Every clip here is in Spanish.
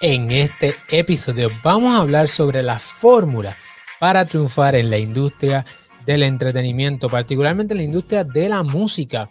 En este episodio vamos a hablar sobre la fórmula para triunfar en la industria del entretenimiento, particularmente en la industria de la música.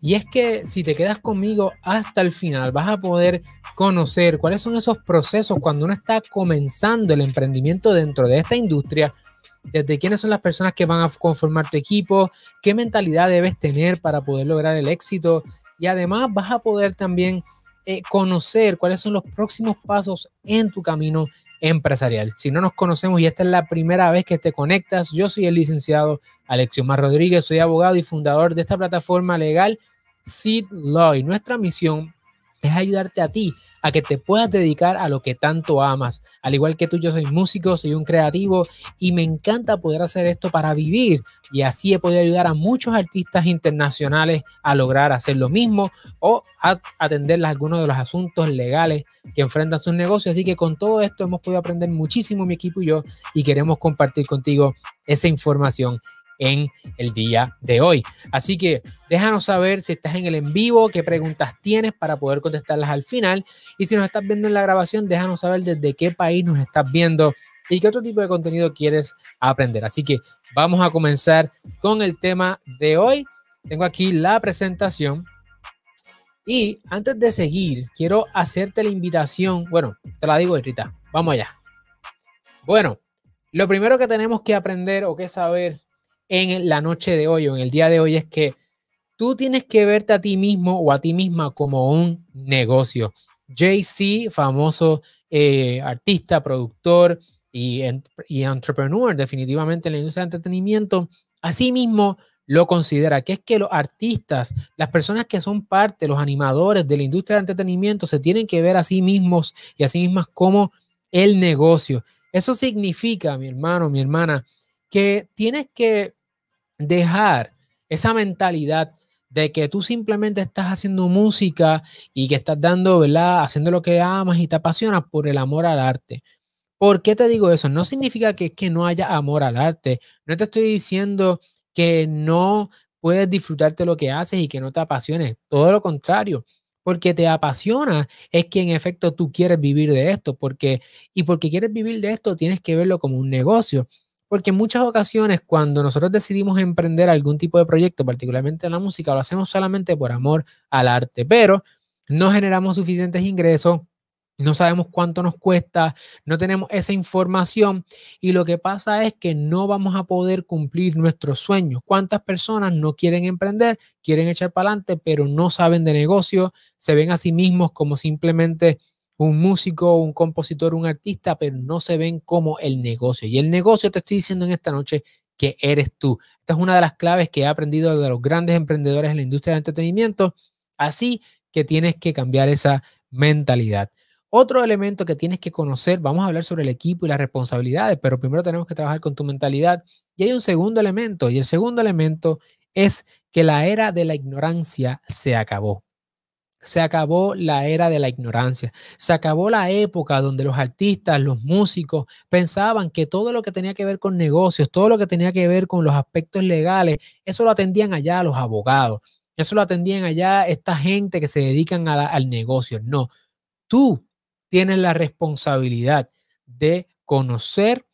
Y es que si te quedas conmigo hasta el final, vas a poder conocer cuáles son esos procesos cuando uno está comenzando el emprendimiento dentro de esta industria, desde quiénes son las personas que van a conformar tu equipo, qué mentalidad debes tener para poder lograr el éxito y además vas a poder también eh, conocer cuáles son los próximos pasos en tu camino empresarial. Si no nos conocemos y esta es la primera vez que te conectas, yo soy el licenciado Alexio Mar Rodríguez, soy abogado y fundador de esta plataforma legal Seed Law y nuestra misión es ayudarte a ti a que te puedas dedicar a lo que tanto amas. Al igual que tú, yo soy músico, soy un creativo y me encanta poder hacer esto para vivir. Y así he podido ayudar a muchos artistas internacionales a lograr hacer lo mismo o a atender algunos de los asuntos legales que enfrentan sus negocios. Así que con todo esto hemos podido aprender muchísimo mi equipo y yo y queremos compartir contigo esa información en el día de hoy. Así que déjanos saber si estás en el en vivo, qué preguntas tienes para poder contestarlas al final. Y si nos estás viendo en la grabación, déjanos saber desde qué país nos estás viendo y qué otro tipo de contenido quieres aprender. Así que vamos a comenzar con el tema de hoy. Tengo aquí la presentación. Y antes de seguir, quiero hacerte la invitación. Bueno, te la digo ahorita. Vamos allá. Bueno, lo primero que tenemos que aprender o que saber en la noche de hoy o en el día de hoy es que tú tienes que verte a ti mismo o a ti misma como un negocio. Jay-Z, famoso eh, artista, productor y, entrepreneur definitivamente en la industria de entretenimiento, mismo lo considera, que es que los artistas, las personas que son parte, los animadores de la industria del entretenimiento, se tienen que ver a sí mismos y a sí mismas como el negocio. Eso significa, mi hermano, mi hermana, que tienes que dejar esa mentalidad de que tú simplemente estás haciendo música y que estás dando, ¿verdad? Haciendo lo que amas y te apasiona por el amor al arte. ¿Por qué te digo eso? No significa que, que no haya amor al arte. No te estoy diciendo que no puedes disfrutarte lo que haces y que no te apasiones. Todo lo contrario, porque te apasiona es que en efecto tú quieres vivir de esto, porque y porque quieres vivir de esto tienes que verlo como un negocio. Porque en muchas ocasiones cuando nosotros decidimos emprender algún tipo de proyecto, particularmente en la música, lo hacemos solamente por amor al arte, pero no generamos suficientes ingresos, no sabemos cuánto nos cuesta, no tenemos esa información y lo que pasa es que no vamos a poder cumplir nuestros sueños. ¿Cuántas personas no quieren emprender, quieren echar para adelante, pero no saben de negocio, se ven a sí mismos como simplemente un músico, un compositor, un artista, pero no se ven como el negocio. Y el negocio, te estoy diciendo en esta noche, que eres tú. Esta es una de las claves que he aprendido de los grandes emprendedores en la industria del entretenimiento. Así que tienes que cambiar esa mentalidad. Otro elemento que tienes que conocer, vamos a hablar sobre el equipo y las responsabilidades, pero primero tenemos que trabajar con tu mentalidad. Y hay un segundo elemento, y el segundo elemento es que la era de la ignorancia se acabó. Se acabó la era de la ignorancia. Se acabó la época donde los artistas, los músicos pensaban que todo lo que tenía que ver con negocios, todo lo que tenía que ver con los aspectos legales, eso lo atendían allá los abogados. Eso lo atendían allá esta gente que se dedican al negocio. No, tú tienes la responsabilidad de conocer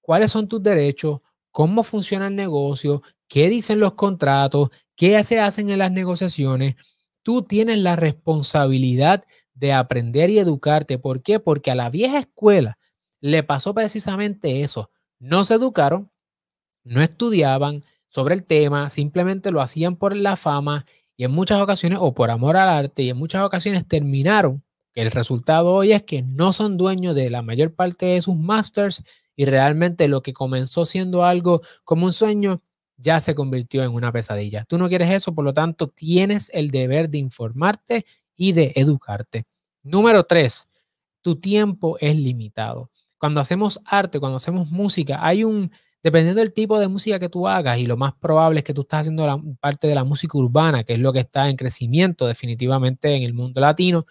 cuáles son tus derechos, cómo funciona el negocio, qué dicen los contratos, qué se hacen en las negociaciones tú tienes la responsabilidad de aprender y educarte. ¿Por qué? Porque a la vieja escuela le pasó precisamente eso. No se educaron, no estudiaban sobre el tema, simplemente lo hacían por la fama y en muchas ocasiones, o por amor al arte, y en muchas ocasiones terminaron. El resultado hoy es que no son dueños de la mayor parte de sus masters y realmente lo que comenzó siendo algo como un sueño ya se convirtió en una pesadilla. Tú no quieres eso, por lo tanto, tienes el deber de informarte y de educarte. Número tres, tu tiempo es limitado. Cuando hacemos arte, cuando hacemos música, hay un, dependiendo del tipo de música que tú hagas, y lo más probable es que tú estás haciendo la, parte de la música urbana, que es lo que está en crecimiento definitivamente en el mundo latino,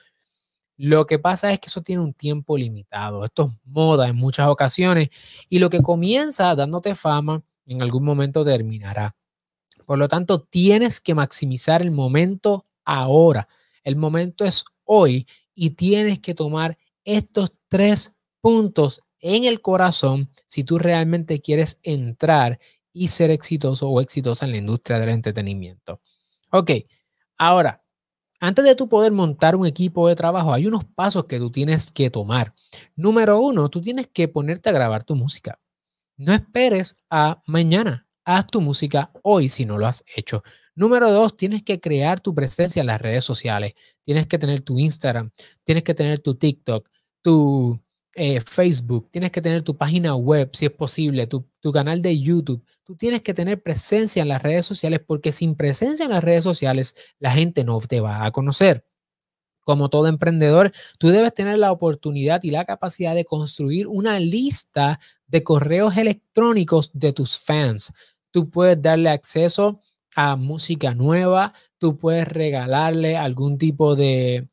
lo que pasa es que eso tiene un tiempo limitado. Esto es moda en muchas ocasiones y lo que comienza dándote fama, en algún momento terminará. Por lo tanto, tienes que maximizar el momento ahora. El momento es hoy y tienes que tomar estos tres puntos en el corazón si tú realmente quieres entrar y ser exitoso o exitosa en la industria del entretenimiento. Ok, ahora, antes de tú poder montar un equipo de trabajo, hay unos pasos que tú tienes que tomar. Número uno, tú tienes que ponerte a grabar tu música. No esperes a mañana. Haz tu música hoy si no lo has hecho. Número dos, tienes que crear tu presencia en las redes sociales. Tienes que tener tu Instagram, tienes que tener tu TikTok, tu eh, Facebook, tienes que tener tu página web si es posible, tu, tu canal de YouTube. Tú tienes que tener presencia en las redes sociales porque sin presencia en las redes sociales la gente no te va a conocer. Como todo emprendedor, tú debes tener la oportunidad y la capacidad de construir una lista de correos electrónicos de tus fans. Tú puedes darle acceso a música nueva, tú puedes regalarle algún tipo de,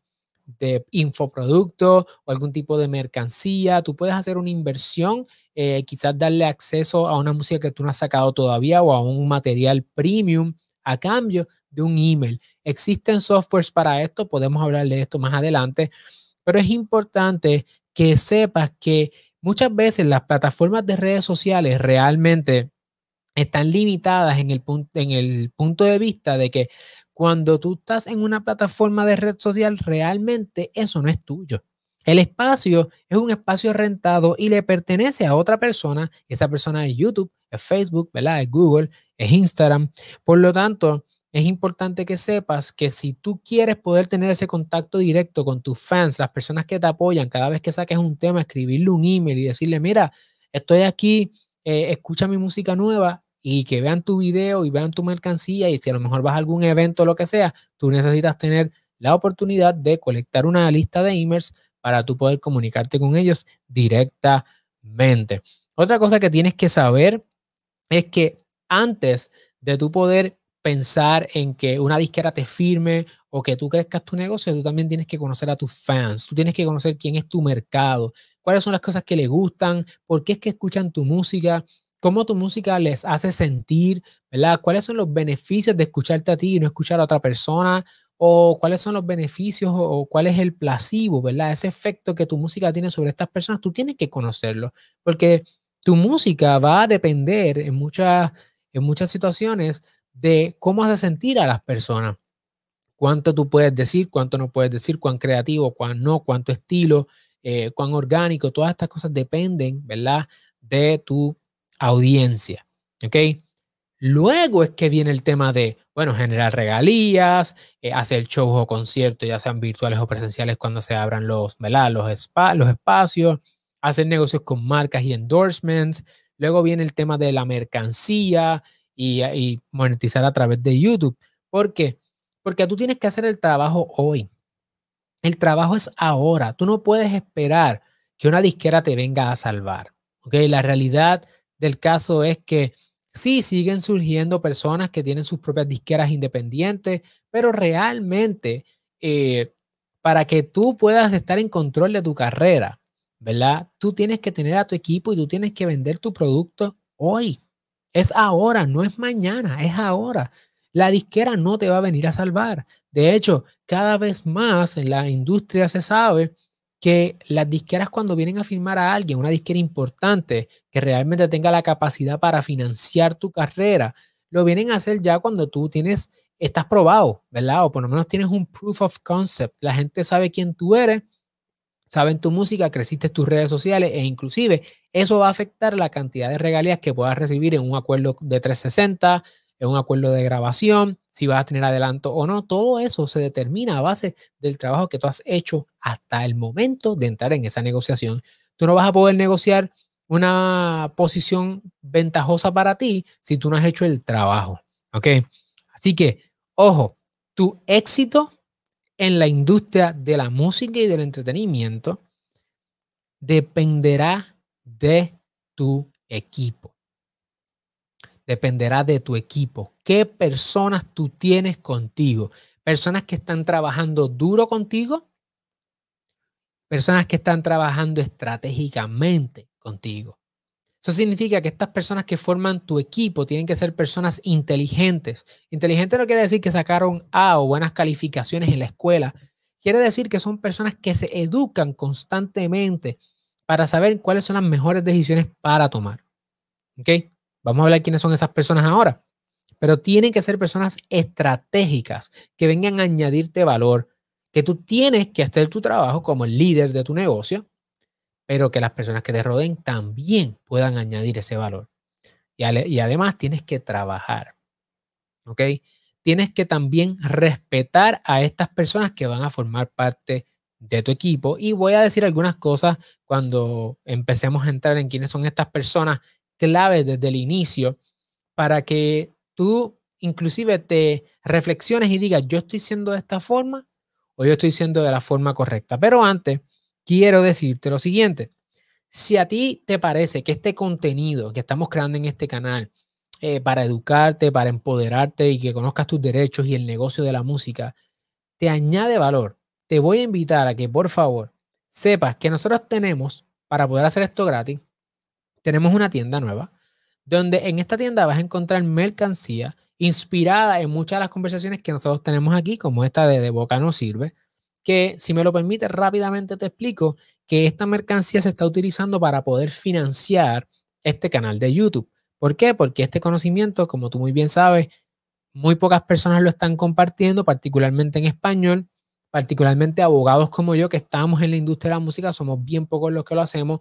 infoproducto o algún tipo de mercancía, tú puedes hacer una inversión, eh, quizás darle acceso a una música que tú no has sacado todavía o a un material premium a cambio de un email. Existen softwares para esto, podemos hablar de esto más adelante, pero es importante que sepas que muchas veces las plataformas de redes sociales realmente están limitadas en el, punto de vista de que cuando tú estás en una plataforma de red social, realmente eso no es tuyo. El espacio es un espacio rentado y le pertenece a otra persona. Esa persona es YouTube, es Facebook, es Google, es Instagram. Por lo tanto, es importante que sepas que si tú quieres poder tener ese contacto directo con tus fans, las personas que te apoyan, cada vez que saques un tema, escribirle un email y decirle, mira, estoy aquí, eh, escucha mi música nueva y que vean tu video y vean tu mercancía y si a lo mejor vas a algún evento o lo que sea, tú necesitas tener la oportunidad de colectar una lista de emails para tú poder comunicarte con ellos directamente. Otra cosa que tienes que saber es que antes de tú poder pensar en que una disquera te firme o que tú crezcas tu negocio, tú también tienes que conocer a tus fans, tú tienes que conocer quién es tu mercado, cuáles son las cosas que les gustan, por qué es que escuchan tu música, cómo tu música les hace sentir, ¿verdad? ¿Cuáles son los beneficios de escucharte a ti y no escuchar a otra persona? ¿O cuáles son los beneficios o, o cuál es el placebo, ¿verdad? Ese efecto que tu música tiene sobre estas personas, tú tienes que conocerlo, porque tu música va a depender en muchas, en muchas situaciones de cómo hace sentir a las personas. Cuánto tú puedes decir, cuánto no puedes decir, cuán creativo, cuán no, cuánto estilo, eh, cuán orgánico, todas estas cosas dependen, ¿verdad? De tu audiencia. ¿Ok? Luego es que viene el tema de, bueno, generar regalías, eh, hacer shows o conciertos, ya sean virtuales o presenciales cuando se abran los, ¿verdad? Los, los espacios, hacer negocios con marcas y endorsements. Luego viene el tema de la mercancía, y, monetizar a través de YouTube. ¿Por qué? Porque tú tienes que hacer el trabajo hoy. El trabajo es ahora. Tú no puedes esperar que una disquera te venga a salvar. ¿ok? La realidad del caso es que sí, siguen surgiendo personas que tienen sus propias disqueras independientes, pero realmente eh, para que tú puedas estar en control de tu carrera, ¿verdad? Tú tienes que tener a tu equipo y tú tienes que vender tu producto hoy. Es ahora, no es mañana, es ahora. La disquera no te va a venir a salvar. De hecho, cada vez más en la industria se sabe que las disqueras cuando vienen a firmar a alguien, una disquera importante que realmente tenga la capacidad para financiar tu carrera, lo vienen a hacer ya cuando tú tienes, estás probado, ¿verdad? O por lo menos tienes un proof of concept. La gente sabe quién tú eres saben tu música, creciste tus redes sociales e inclusive eso va a afectar la cantidad de regalías que puedas recibir en un acuerdo de 360, en un acuerdo de grabación, si vas a tener adelanto o no. Todo eso se determina a base del trabajo que tú has hecho hasta el momento de entrar en esa negociación. Tú no vas a poder negociar una posición ventajosa para ti si tú no has hecho el trabajo. ¿Ok? Así que, ojo, tu éxito en la industria de la música y del entretenimiento dependerá de tu equipo. Dependerá de tu equipo. ¿Qué personas tú tienes contigo? Personas que están trabajando duro contigo. Personas que están trabajando estratégicamente contigo. Eso significa que estas personas que forman tu equipo tienen que ser personas inteligentes. Inteligente no quiere decir que sacaron A o buenas calificaciones en la escuela. Quiere decir que son personas que se educan constantemente para saber cuáles son las mejores decisiones para tomar. ¿Ok? Vamos a hablar quiénes son esas personas ahora. Pero tienen que ser personas estratégicas que vengan a añadirte valor, que tú tienes que hacer tu trabajo como líder de tu negocio pero que las personas que te rodeen también puedan añadir ese valor. Y, además tienes que trabajar, ¿ok? Tienes que también respetar a estas personas que van a formar parte de tu equipo. Y voy a decir algunas cosas cuando empecemos a entrar en quiénes son estas personas clave desde el inicio para que tú inclusive te reflexiones y digas, yo estoy siendo de esta forma o yo estoy siendo de la forma correcta. Pero antes, quiero decirte lo siguiente. Si a ti te parece que este contenido que estamos creando en este canal eh, para educarte, para empoderarte y que conozcas tus derechos y el negocio de la música, te añade valor, te voy a invitar a que por favor sepas que nosotros tenemos, para poder hacer esto gratis, tenemos una tienda nueva, donde en esta tienda vas a encontrar mercancía inspirada en muchas de las conversaciones que nosotros tenemos aquí, como esta de De Boca No Sirve, que, si me lo permite, rápidamente te explico que esta mercancía se está utilizando para poder financiar este canal de YouTube. ¿Por qué? Porque este conocimiento, como tú muy bien sabes, muy pocas personas lo están compartiendo, particularmente en español, particularmente abogados como yo que estamos en la industria de la música, somos bien pocos los que lo hacemos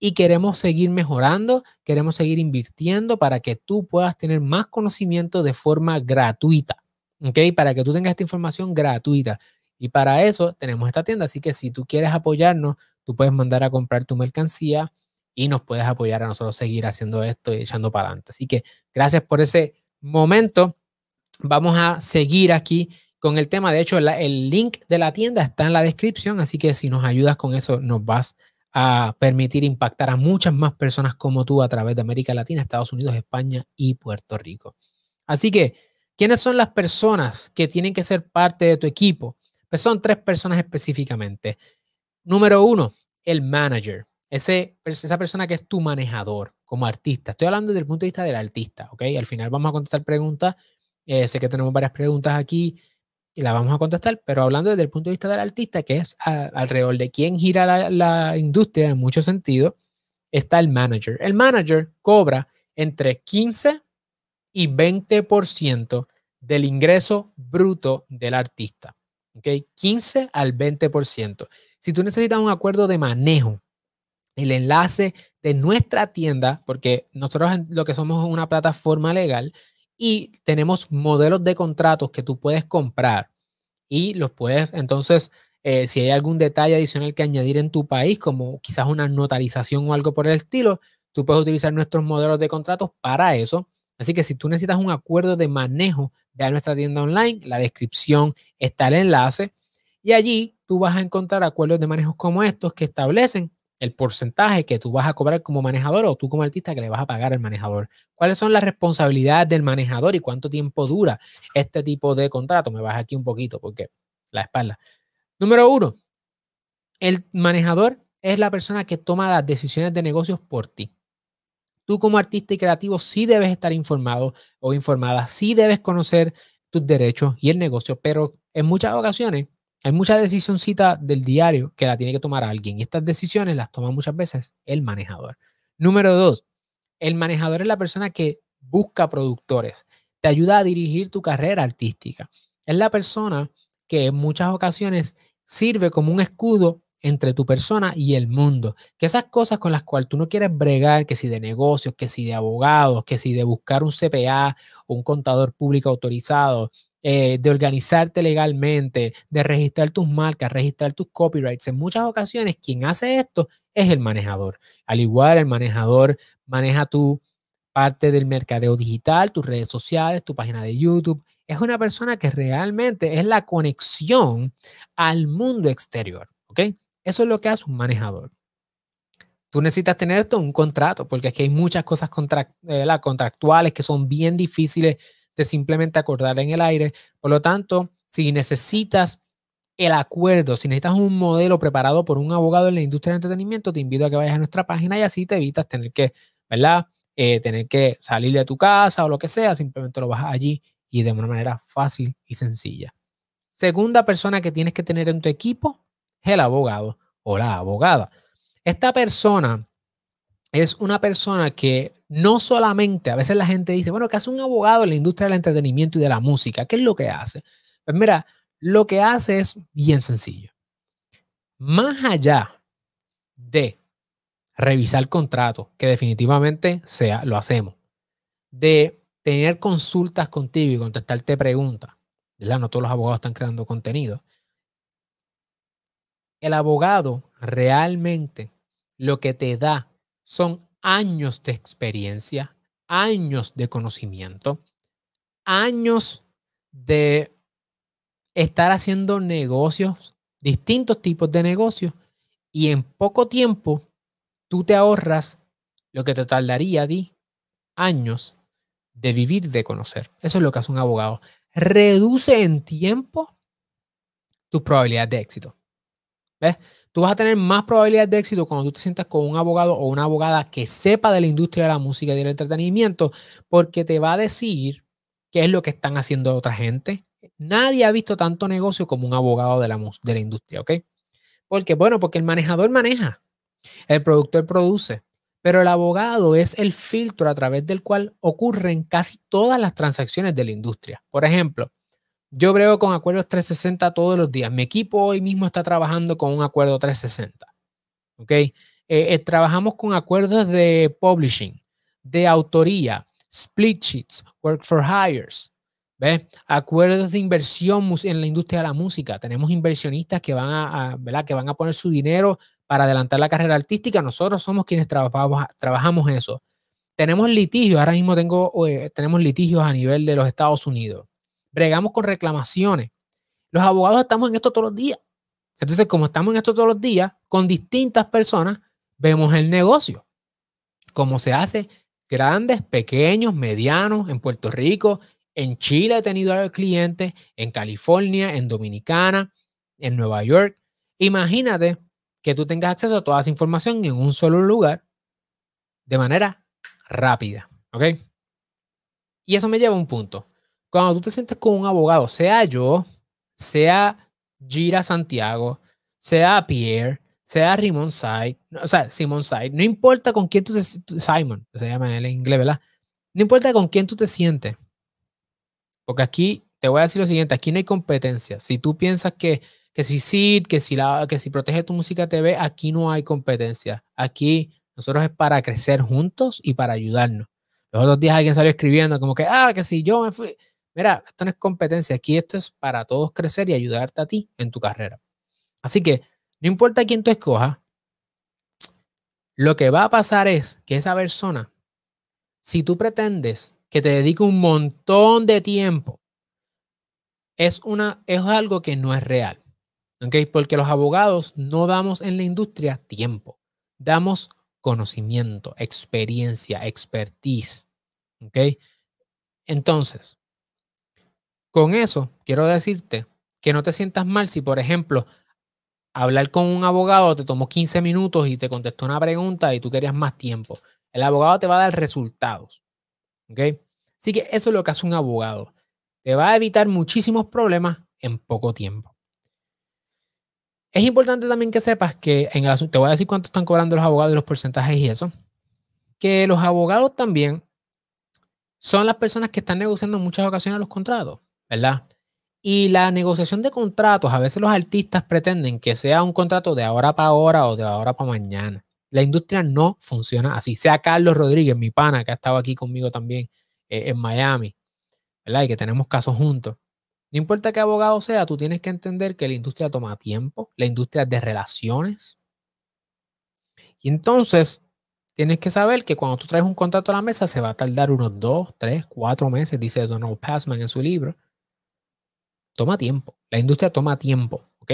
y queremos seguir mejorando, queremos seguir invirtiendo para que tú puedas tener más conocimiento de forma gratuita, ¿ok? Para que tú tengas esta información gratuita. Y para eso tenemos esta tienda. Así que si tú quieres apoyarnos, tú puedes mandar a comprar tu mercancía y nos puedes apoyar a nosotros seguir haciendo esto y echando para adelante. Así que gracias por ese momento. Vamos a seguir aquí con el tema. De hecho, el link de la tienda está en la descripción, así que si nos ayudas con eso, nos vas a permitir impactar a muchas más personas como tú a través de América Latina, Estados Unidos, España y Puerto Rico. Así que, ¿quiénes son las personas que tienen que ser parte de tu equipo? Pues son tres personas específicamente. Número uno, el manager. Ese, esa persona que es tu manejador como artista. Estoy hablando desde el punto de vista del artista, ¿ok? Al final vamos a contestar preguntas. Eh, sé que tenemos varias preguntas aquí y las vamos a contestar, pero hablando desde el punto de vista del artista, que es alrededor de quién gira la, la industria en muchos sentidos, está el manager. El manager cobra entre 15 y 20% del ingreso bruto del artista. Ok, 15 al 20%. Si tú necesitas un acuerdo de manejo, el enlace de nuestra tienda, porque nosotros lo que somos es una plataforma legal y tenemos modelos de contratos que tú puedes comprar y los puedes, entonces, eh, si hay algún detalle adicional que añadir en tu país, como quizás una notarización o algo por el estilo, tú puedes utilizar nuestros modelos de contratos para eso. Así que si tú necesitas un acuerdo de manejo ve a nuestra tienda online, la descripción está el enlace y allí tú vas a encontrar acuerdos de manejo como estos que establecen el porcentaje que tú vas a cobrar como manejador o tú como artista que le vas a pagar al manejador. ¿Cuáles son las responsabilidades del manejador y cuánto tiempo dura este tipo de contrato? Me vas aquí un poquito porque la espalda. Número uno, el manejador es la persona que toma las decisiones de negocios por ti tú como artista y creativo sí debes estar informado o informada, sí debes conocer tus derechos y el negocio, pero en muchas ocasiones hay muchas decisioncitas del diario que la tiene que tomar alguien y estas decisiones las toma muchas veces el manejador. Número dos, el manejador es la persona que busca productores, te ayuda a dirigir tu carrera artística. Es la persona que en muchas ocasiones sirve como un escudo entre tu persona y el mundo. Que esas cosas con las cuales tú no quieres bregar, que si de negocios, que si de abogados, que si de buscar un CPA un contador público autorizado, eh, de organizarte legalmente, de registrar tus marcas, registrar tus copyrights. En muchas ocasiones quien hace esto es el manejador. Al igual el manejador maneja tu parte del mercadeo digital, tus redes sociales, tu página de YouTube. Es una persona que realmente es la conexión al mundo exterior, ¿ok? Eso es lo que hace un manejador. Tú necesitas tener un contrato, porque aquí hay muchas cosas eh, contractuales que son bien difíciles de simplemente acordar en el aire. Por lo tanto, si necesitas el acuerdo, si necesitas un modelo preparado por un abogado en la industria del entretenimiento, te invito a que vayas a nuestra página y así te evitas tener que, ¿verdad? Eh, tener que salir de tu casa o lo que sea, simplemente lo vas allí y de una manera fácil y sencilla. Segunda persona que tienes que tener en tu equipo el abogado o la abogada. Esta persona es una persona que no solamente, a veces la gente dice, bueno, ¿qué hace un abogado en la industria del entretenimiento y de la música? ¿Qué es lo que hace? Pues mira, lo que hace es bien sencillo. Más allá de revisar el contrato que definitivamente sea, lo hacemos, de tener consultas contigo y contestarte preguntas, No todos los abogados están creando contenido, el abogado realmente lo que te da son años de experiencia, años de conocimiento, años de estar haciendo negocios, distintos tipos de negocios, y en poco tiempo tú te ahorras lo que te tardaría di años de vivir de conocer. Eso es lo que hace un abogado. Reduce en tiempo tu probabilidad de éxito. ¿Ves? Tú vas a tener más probabilidades de éxito cuando tú te sientas con un abogado o una abogada que sepa de la industria de la música y del entretenimiento, porque te va a decir qué es lo que están haciendo otra gente. Nadie ha visto tanto negocio como un abogado de la, de la industria, ¿ok? Porque, bueno, porque el manejador maneja, el productor produce, pero el abogado es el filtro a través del cual ocurren casi todas las transacciones de la industria. Por ejemplo, yo brego con acuerdos 360 todos los días. Mi equipo hoy mismo está trabajando con un acuerdo 360. ¿Ok? Eh, eh, trabajamos con acuerdos de publishing, de autoría, split sheets, work for hires. Acuerdos de inversión en la industria de la música. Tenemos inversionistas que van a, Que van a poner su dinero para adelantar la carrera artística. Nosotros somos quienes trabajamos, trabajamos eso. Tenemos litigios, ahora mismo tengo, eh, tenemos litigios a nivel de los Estados Unidos bregamos con reclamaciones. Los abogados estamos en esto todos los días. Entonces, como estamos en esto todos los días, con distintas personas, vemos el negocio. Cómo se hace, grandes, pequeños, medianos, en Puerto Rico, en Chile he tenido a clientes, en California, en Dominicana, en Nueva York. Imagínate que tú tengas acceso a toda esa información en un solo lugar de manera rápida. ¿Ok? Y eso me lleva a un punto cuando tú te sientes con un abogado, sea yo, sea Gira Santiago, sea Pierre, sea Simon Side o sea, Simon Side no importa con quién tú te Simon, se llama él en inglés, ¿verdad? No importa con quién tú te sientes. Porque aquí te voy a decir lo siguiente, aquí no hay competencia. Si tú piensas que, que si SID, que si, la, que si protege tu música TV, aquí no hay competencia. Aquí nosotros es para crecer juntos y para ayudarnos. Los otros días alguien salió escribiendo como que, ah, que si yo me fui, Mira, esto no es competencia, aquí esto es para todos crecer y ayudarte a ti en tu carrera. Así que no importa quién tú escojas, lo que va a pasar es que esa persona, si tú pretendes que te dedique un montón de tiempo, es, una, es algo que no es real. ¿okay? Porque los abogados no damos en la industria tiempo, damos conocimiento, experiencia, expertise. ¿okay? Entonces, con eso, quiero decirte que no te sientas mal si, por ejemplo, hablar con un abogado te tomó 15 minutos y te contestó una pregunta y tú querías más tiempo. El abogado te va a dar resultados. ¿Ok? Así que eso es lo que hace un abogado. Te va a evitar muchísimos problemas en poco tiempo. Es importante también que sepas que en el asunto, te voy a decir cuánto están cobrando los abogados y los porcentajes y eso, que los abogados también son las personas que están negociando en muchas ocasiones los contratos. ¿verdad? Y la negociación de contratos, a veces los artistas pretenden que sea un contrato de ahora para ahora o de ahora para mañana. La industria no funciona así. Sea Carlos Rodríguez, mi pana, que ha estado aquí conmigo también eh, en Miami, ¿verdad? Y que tenemos casos juntos. No importa qué abogado sea, tú tienes que entender que la industria toma tiempo, la industria de relaciones. Y entonces, tienes que saber que cuando tú traes un contrato a la mesa, se va a tardar unos dos, tres, cuatro meses, dice Donald Passman en su libro toma tiempo. La industria toma tiempo, ¿ok?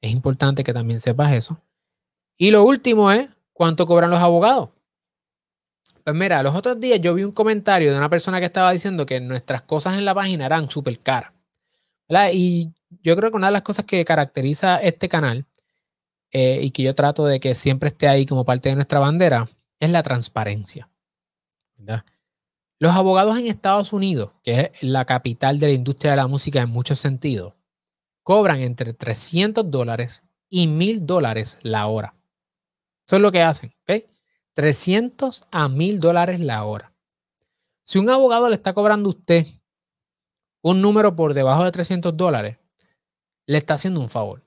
Es importante que también sepas eso. Y lo último es, ¿cuánto cobran los abogados? Pues mira, los otros días yo vi un comentario de una persona que estaba diciendo que nuestras cosas en la página eran súper caras. Y yo creo que una de las cosas que caracteriza este canal eh, y que yo trato de que siempre esté ahí como parte de nuestra bandera es la transparencia. ¿verdad? Los abogados en Estados Unidos, que es la capital de la industria de la música en muchos sentidos, cobran entre 300 dólares y 1000 dólares la hora. Eso es lo que hacen, ¿ok? 300 a 1000 dólares la hora. Si un abogado le está cobrando a usted un número por debajo de 300 dólares, le está haciendo un favor.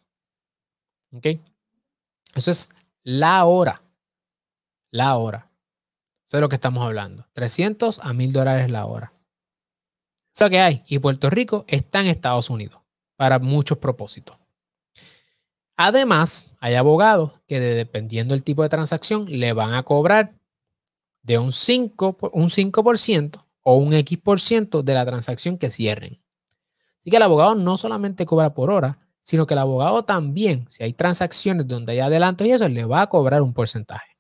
¿Ok? Eso es la hora. La hora. Eso es lo que estamos hablando. 300 a 1000 dólares la hora. Eso que hay. Y Puerto Rico está en Estados Unidos para muchos propósitos. Además, hay abogados que dependiendo del tipo de transacción le van a cobrar de un 5%, un 5 o un X% de la transacción que cierren. Así que el abogado no solamente cobra por hora, sino que el abogado también, si hay transacciones donde hay adelantos y eso, le va a cobrar un porcentaje.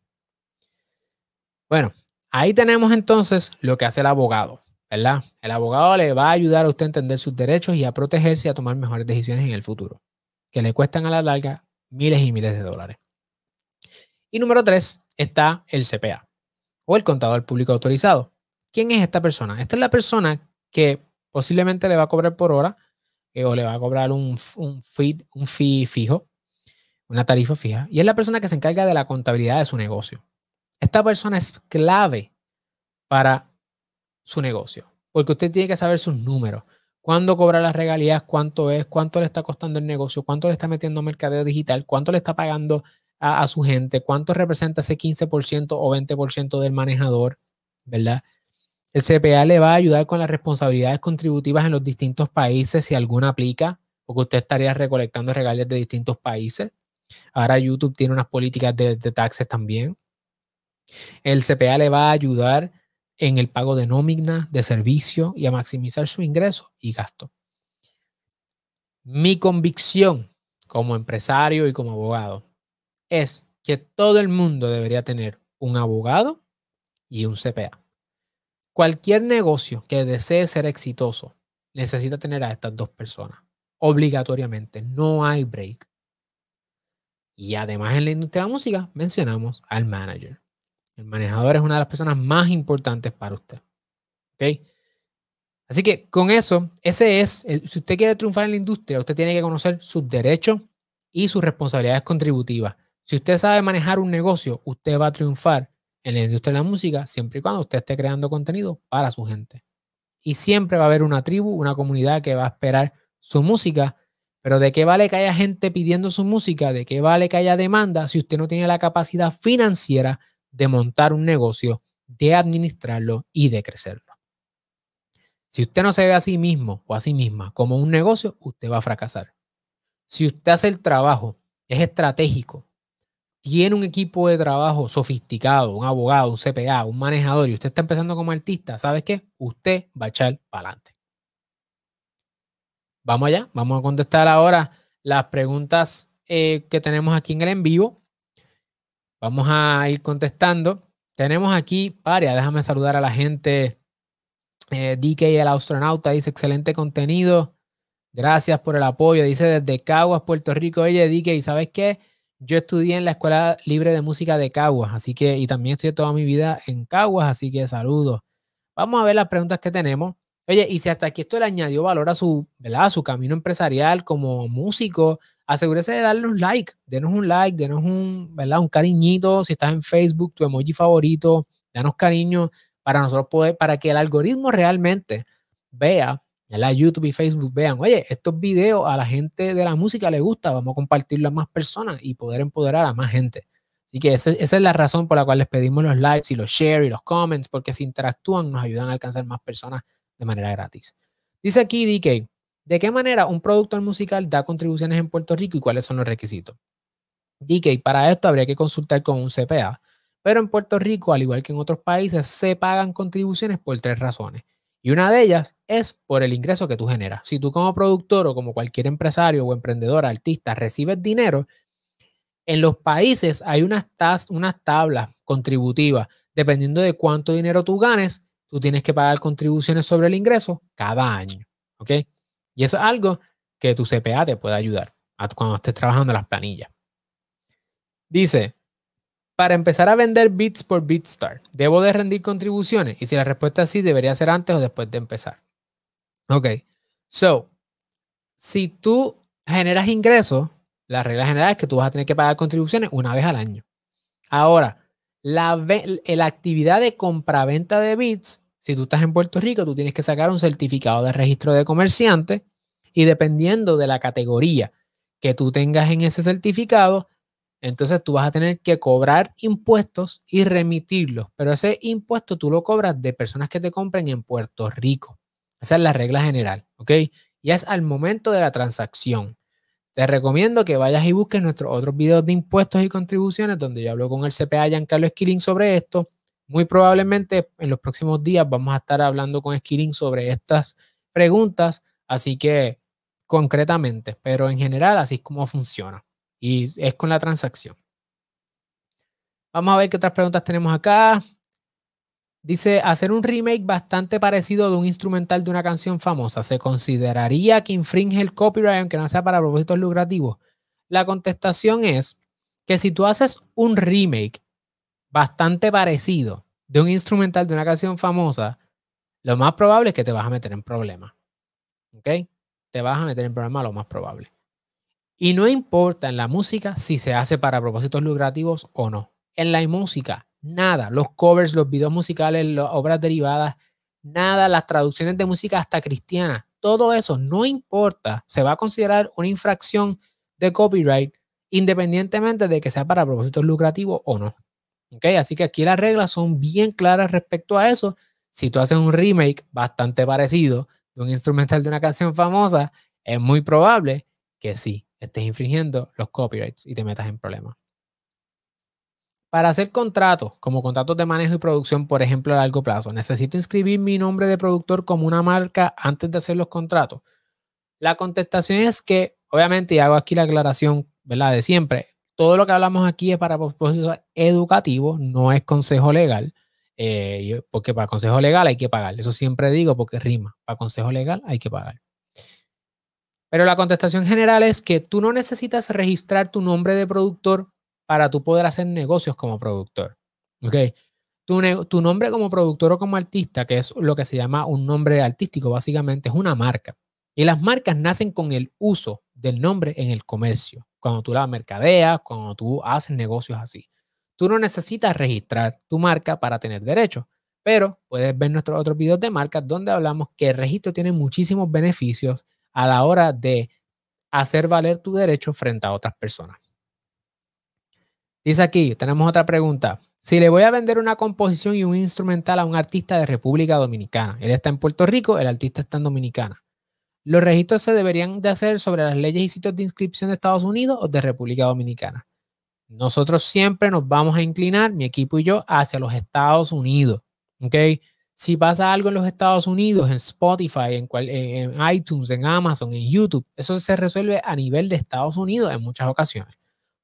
Bueno, ahí tenemos entonces lo que hace el abogado, ¿verdad? El abogado le va a ayudar a usted a entender sus derechos y a protegerse y a tomar mejores decisiones en el futuro, que le cuestan a la larga miles y miles de dólares. Y número tres está el CPA o el contador público autorizado. ¿Quién es esta persona? Esta es la persona que posiblemente le va a cobrar por hora eh, o le va a cobrar un, un fee fijo, una tarifa fija, y es la persona que se encarga de la contabilidad de su negocio. Esta persona es clave para su negocio, porque usted tiene que saber sus números, cuándo cobra las regalías, cuánto es, cuánto le está costando el negocio, cuánto le está metiendo mercadeo digital, cuánto le está pagando a, su gente, cuánto representa ese 15% o 20% del manejador, ¿verdad? El CPA le va a ayudar con las responsabilidades contributivas en los distintos países si alguna aplica, porque usted estaría recolectando regalías de distintos países. Ahora YouTube tiene unas políticas de, de taxes también. El CPA le va a ayudar en el pago de nómina, de servicio y a maximizar su ingreso y gasto. Mi convicción como empresario y como abogado es que todo el mundo debería tener un abogado y un CPA. Cualquier negocio que desee ser exitoso necesita tener a estas dos personas, obligatoriamente, no hay break. Y además en la industria de la música mencionamos al manager. El manejador es una de las personas más importantes para usted. ¿Ok? Así que con eso, ese es, si usted quiere triunfar en la industria, usted tiene que conocer sus derechos y sus responsabilidades contributivas. Si usted sabe manejar un negocio, usted va a triunfar en la industria de la música siempre y cuando usted esté creando contenido para su gente. Y siempre va a haber una tribu, una comunidad que va a esperar su música, pero ¿de qué vale que haya gente pidiendo su música? ¿De qué vale que haya demanda si usted no tiene la capacidad financiera de montar un negocio, de administrarlo y de crecerlo. Si usted no se ve a sí mismo o a sí misma como un negocio, usted va a fracasar. Si usted hace el trabajo, es estratégico, tiene un equipo de trabajo sofisticado, un abogado, un CPA, un manejador, y usted está empezando como artista, ¿sabes qué? Usted va a echar para adelante. Vamos allá, vamos a contestar ahora las preguntas eh, que tenemos aquí en el en vivo. Vamos a ir contestando. Tenemos aquí varias. Déjame saludar a la gente. Eh, DK el astronauta dice excelente contenido. Gracias por el apoyo. Dice desde Caguas, Puerto Rico. Oye, DK, ¿sabes qué? Yo estudié en la Escuela Libre de Música de Caguas, así que, y también estudié toda mi vida en Caguas, así que saludos. Vamos a ver las preguntas que tenemos. Oye, y si hasta aquí esto le añadió valor a su, ¿verdad? su camino empresarial como músico, asegúrese de darle un like, denos un like, denos un, ¿verdad? Un cariñito, si estás en Facebook, tu emoji favorito, danos cariño para nosotros poder, para que el algoritmo realmente vea, la YouTube y Facebook vean, oye, estos videos a la gente de la música le gusta, vamos a compartirlo a más personas y poder empoderar a más gente. Así que esa, esa, es la razón por la cual les pedimos los likes y los share y los comments, porque si interactúan nos ayudan a alcanzar más personas de manera gratis. Dice aquí DK, ¿de qué manera un productor musical da contribuciones en Puerto Rico y cuáles son los requisitos? DK, para esto habría que consultar con un CPA, pero en Puerto Rico, al igual que en otros países, se pagan contribuciones por tres razones. Y una de ellas es por el ingreso que tú generas. Si tú como productor o como cualquier empresario o emprendedor, artista, recibes dinero, en los países hay unas, unas tablas contributivas. Dependiendo de cuánto dinero tú ganes, tú tienes que pagar contribuciones sobre el ingreso cada año. ¿Ok? Y eso es algo que tu CPA te puede ayudar cuando estés trabajando las planillas. Dice, para empezar a vender bits por BitStar, ¿debo de rendir contribuciones? Y si la respuesta es sí, debería ser antes o después de empezar. Ok, so, si tú generas ingresos, la regla general es que tú vas a tener que pagar contribuciones una vez al año. Ahora, eh, la, actividad de compraventa de bits, si tú estás en Puerto Rico, tú tienes que sacar un certificado de registro de comerciante y dependiendo de la categoría que tú tengas en ese certificado, entonces tú vas a tener que cobrar impuestos y remitirlos, pero ese impuesto tú lo cobras de personas que te compren en Puerto Rico. Esa es la regla general, ¿ok? Y es al momento de la transacción. Te recomiendo que vayas y busques nuestros otros videos de impuestos y contribuciones donde yo hablo con el CPA Giancarlo Esquilín sobre esto. Muy probablemente en los próximos días vamos a estar hablando con Esquilín sobre estas preguntas, así que concretamente, pero en general así es como funciona y es con la transacción. Vamos a ver qué otras preguntas tenemos acá. Dice, hacer un remake bastante parecido de un instrumental de una canción famosa, ¿se consideraría que infringe el copyright aunque no sea para propósitos lucrativos? La contestación es que si tú haces un remake bastante parecido de un instrumental de una canción famosa, lo más probable es que te vas a meter en problemas. ¿Ok? Te vas a meter en problemas lo más probable. Y no importa en la música si se hace para propósitos lucrativos o no. En la música nada. Los covers, los videos musicales, las obras derivadas, nada. Las traducciones de música hasta cristiana, todo eso no importa. Se va a considerar una infracción de copyright independientemente de que sea para propósitos lucrativos o no. Así que aquí las reglas son bien claras respecto a eso. Si tú haces un remake bastante parecido de un instrumental de una canción famosa, es muy probable que sí estés infringiendo los copyrights y te metas en problemas. Para hacer contratos, como contratos de manejo y producción, por ejemplo, a largo plazo, ¿necesito inscribir mi nombre de productor como una marca antes de hacer los contratos? La contestación es que, obviamente, y hago aquí la aclaración, ¿verdad? De siempre, todo lo que hablamos aquí es para propósitos educativos, no es consejo legal, eh, porque para consejo legal hay que pagar. Eso siempre digo porque rima. Para consejo legal hay que pagar. Pero la contestación general es que tú no necesitas registrar tu nombre de productor para tú poder hacer negocios como productor. ¿Ok? Tu, tu nombre como productor o como artista, que es lo que se llama un nombre artístico, básicamente es una marca. Y las marcas nacen con el uso del nombre en el comercio, cuando tú la mercadeas, cuando tú haces negocios así. Tú no necesitas registrar tu marca para tener derechos, pero puedes ver nuestros otros videos de marcas donde hablamos que el registro tiene muchísimos beneficios a la hora de hacer valer tu derecho frente a otras personas. Dice aquí, tenemos otra pregunta. Si le voy a vender una composición y un instrumental a un artista de República Dominicana, él está en Puerto Rico, el artista está en Dominicana. ¿Los registros se deberían de hacer sobre las leyes y sitios de inscripción de Estados Unidos o de República Dominicana? Nosotros siempre nos vamos a inclinar, mi equipo y yo, hacia los Estados Unidos. ¿Ok? Si pasa algo en los Estados Unidos, en Spotify, en, en iTunes, en Amazon, en YouTube, eso se resuelve a nivel de Estados Unidos en muchas ocasiones.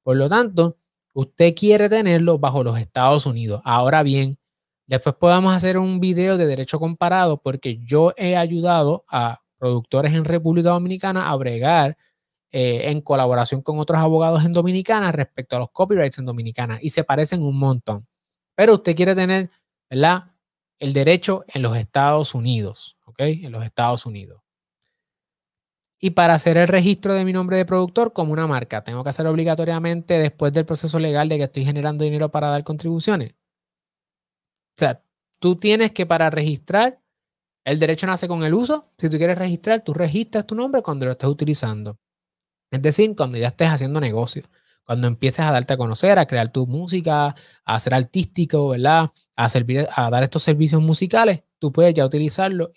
Por lo tanto, Usted quiere tenerlo bajo los Estados Unidos. Ahora bien, después podamos hacer un video de derecho comparado porque yo he ayudado a productores en República Dominicana a bregar eh, en colaboración con otros abogados en Dominicana respecto a los copyrights en Dominicana y se parecen un montón. Pero usted quiere tener el derecho en los Estados Unidos, ¿ok? En los Estados Unidos y para hacer el registro de mi nombre de productor como una marca. ¿Tengo que hacer obligatoriamente después del proceso legal de que estoy generando dinero para dar contribuciones? O sea, tú tienes que para registrar, el derecho nace con el uso. Si tú quieres registrar, tú registras tu nombre cuando lo estés utilizando. Es decir, cuando ya estés haciendo negocio, cuando empieces a darte a conocer, a crear tu música, a ser artístico, ¿verdad? A, servir, a dar estos servicios musicales, tú puedes ya utilizarlo.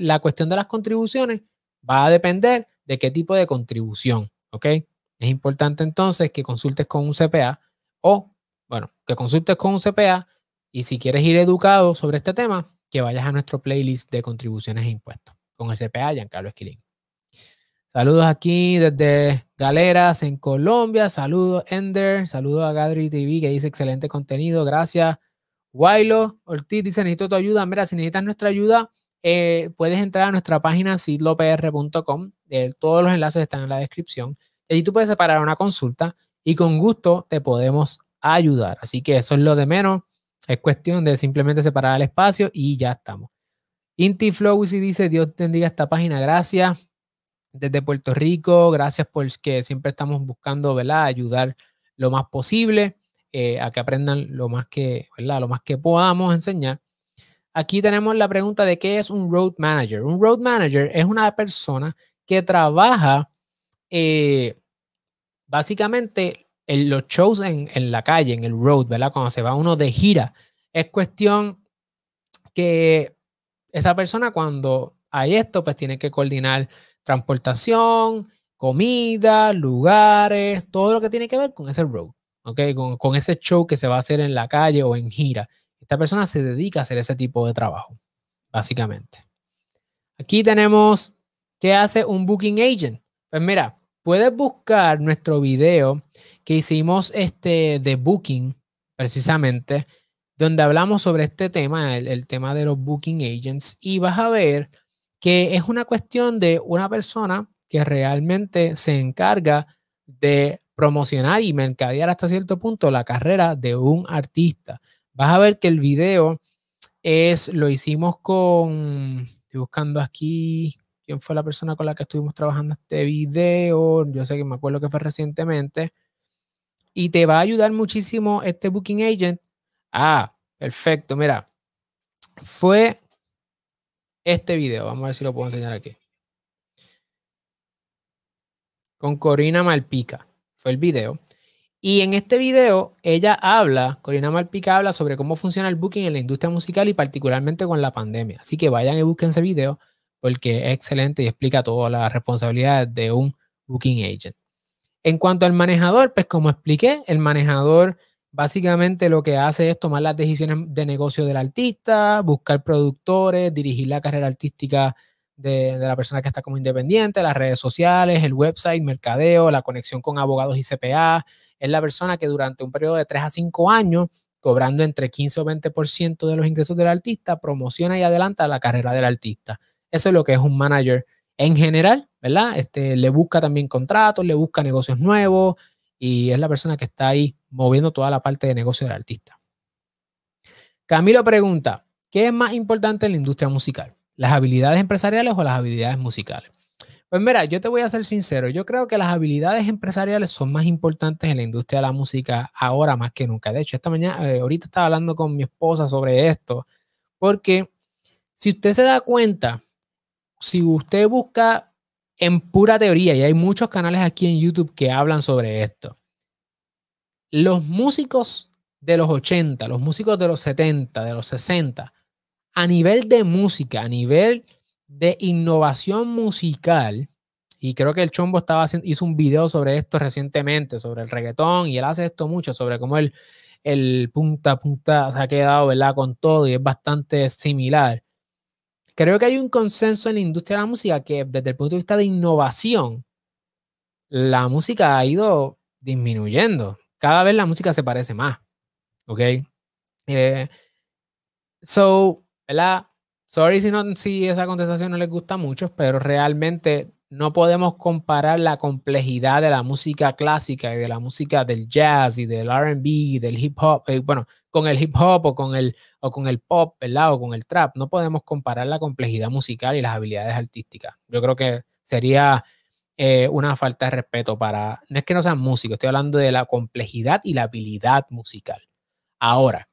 La cuestión de las contribuciones Va a depender de qué tipo de contribución, ¿ok? Es importante entonces que consultes con un CPA o, bueno, que consultes con un CPA y si quieres ir educado sobre este tema, que vayas a nuestro playlist de contribuciones e impuestos con el CPA Giancarlo Esquilín. Saludos aquí desde Galeras en Colombia. Saludos Ender. Saludos a Gadri TV que dice excelente contenido. Gracias. Wailo Ortiz dice necesito tu ayuda. Mira, si necesitas nuestra ayuda, eh, puedes entrar a nuestra página sidlopr.com. todos los enlaces están en la descripción. Y allí tú puedes separar una consulta y con gusto te podemos ayudar. Así que eso es lo de menos. Es cuestión de simplemente separar el espacio y ya estamos. Inti Flow si dice, Dios te bendiga esta página, gracias. Desde Puerto Rico, gracias porque siempre estamos buscando, ¿verdad? Ayudar lo más posible, eh, a que aprendan lo más que, ¿verdad? Lo más que podamos enseñar. Aquí tenemos la pregunta de qué es un road manager. Un road manager es una persona que trabaja eh, básicamente en los shows en, la calle, en el road, ¿verdad? Cuando se va uno de gira. Es cuestión que esa persona cuando hay esto, pues tiene que coordinar transportación, comida, lugares, todo lo que tiene que ver con ese road, ¿ok? con ese show que se va a hacer en la calle o en gira. Esta persona se dedica a hacer ese tipo de trabajo, básicamente. Aquí tenemos, ¿qué hace un booking agent? Pues mira, puedes buscar nuestro video que hicimos este de booking, precisamente, donde hablamos sobre este tema, el, el tema de los booking agents, y vas a ver que es una cuestión de una persona que realmente se encarga de promocionar y mercadear hasta cierto punto la carrera de un artista. Vas a ver que el video es, lo hicimos con, estoy buscando aquí quién fue la persona con la que estuvimos trabajando este video, yo sé que me acuerdo que fue recientemente, y te va a ayudar muchísimo este Booking Agent. Ah, perfecto, mira, fue este video, vamos a ver si lo puedo enseñar aquí. Con Corina Malpica, fue el video. Y en este video, ella habla, Corina Malpica habla sobre cómo funciona el booking en la industria musical y particularmente con la pandemia. Así que vayan y busquen ese video porque es excelente y explica todas las responsabilidades de un booking agent. En cuanto al manejador, pues como expliqué, el manejador básicamente lo que hace es tomar las decisiones de negocio del artista, buscar productores, dirigir la carrera artística de, la persona que está como independiente, las redes sociales, el website, mercadeo, la conexión con abogados y CPA. Es la persona que durante un periodo de 3 a 5 años, cobrando entre 15 o 20% de los ingresos del artista, promociona y adelanta la carrera del artista. Eso es lo que es un manager en general, ¿verdad? Este, le busca también contratos, le busca negocios nuevos y es la persona que está ahí moviendo toda la parte de negocio del artista. Camilo pregunta, ¿qué es más importante en la industria musical? ¿Las habilidades empresariales o las habilidades musicales? Pues mira, yo te voy a ser sincero, yo creo que las habilidades empresariales son más importantes en la industria de la música ahora más que nunca. De hecho, esta mañana, eh, ahorita estaba hablando con mi esposa sobre esto, porque si usted se da cuenta, si usted busca en pura teoría, y hay muchos canales aquí en YouTube que hablan sobre esto, los músicos de los 80, los músicos de los 70, de los 60, a nivel de música, a nivel de innovación musical, y creo que el Chombo estaba hizo un video sobre esto recientemente, sobre el reggaetón, y él hace esto mucho, sobre cómo el, el punta a punta se ha quedado, ¿verdad? Con todo, y es bastante similar. Creo que hay un consenso en la industria de la música que desde el punto de vista de innovación, la música ha ido disminuyendo. Cada vez la música se parece más. ¿Ok? Eh, so, ¿verdad? Sorry si, no, si esa contestación no les gusta mucho, pero realmente no podemos comparar la complejidad de la música clásica y de la música del jazz y del RB y del hip hop, eh, bueno, con el hip hop o con el, o con el pop, ¿verdad? O con el trap. No podemos comparar la complejidad musical y las habilidades artísticas. Yo creo que sería eh, una falta de respeto para, no es que no sean músicos, estoy hablando de la complejidad y la habilidad musical. Ahora,